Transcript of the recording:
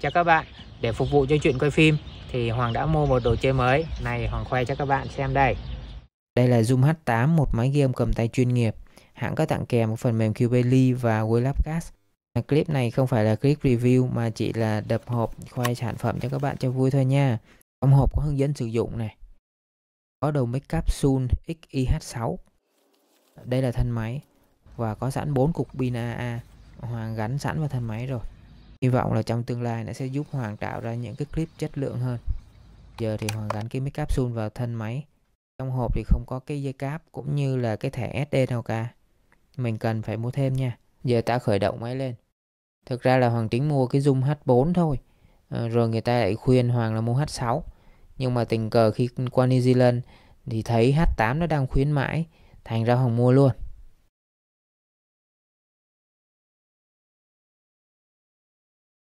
cho các bạn để phục vụ cho chuyện quay phim thì Hoàng đã mua một đồ chơi mới này Hoàng khoe cho các bạn xem đây đây là Zoom H8 một máy game cầm tay chuyên nghiệp hãng có tặng kèm một phần mềm cubely và WebLabcast clip này không phải là clip review mà chỉ là đập hộp khoe sản phẩm cho các bạn cho vui thôi nha trong hộp có hướng dẫn sử dụng này có đầu mic capsule XIH6 đây là thân máy và có sẵn 4 cục pin AA hoàng gắn sẵn vào thân máy rồi Hy vọng là trong tương lai nó sẽ giúp Hoàng tạo ra những cái clip chất lượng hơn. Giờ thì Hoàng gắn cái mic capsule vào thân máy. Trong hộp thì không có cái dây cáp cũng như là cái thẻ SD nào cả. Mình cần phải mua thêm nha. Giờ ta khởi động máy lên. Thực ra là Hoàng tính mua cái Zoom H4 thôi. Ờ, rồi người ta lại khuyên Hoàng là mua H6. Nhưng mà tình cờ khi qua New Zealand thì thấy H8 nó đang khuyến mãi. Thành ra Hoàng mua luôn.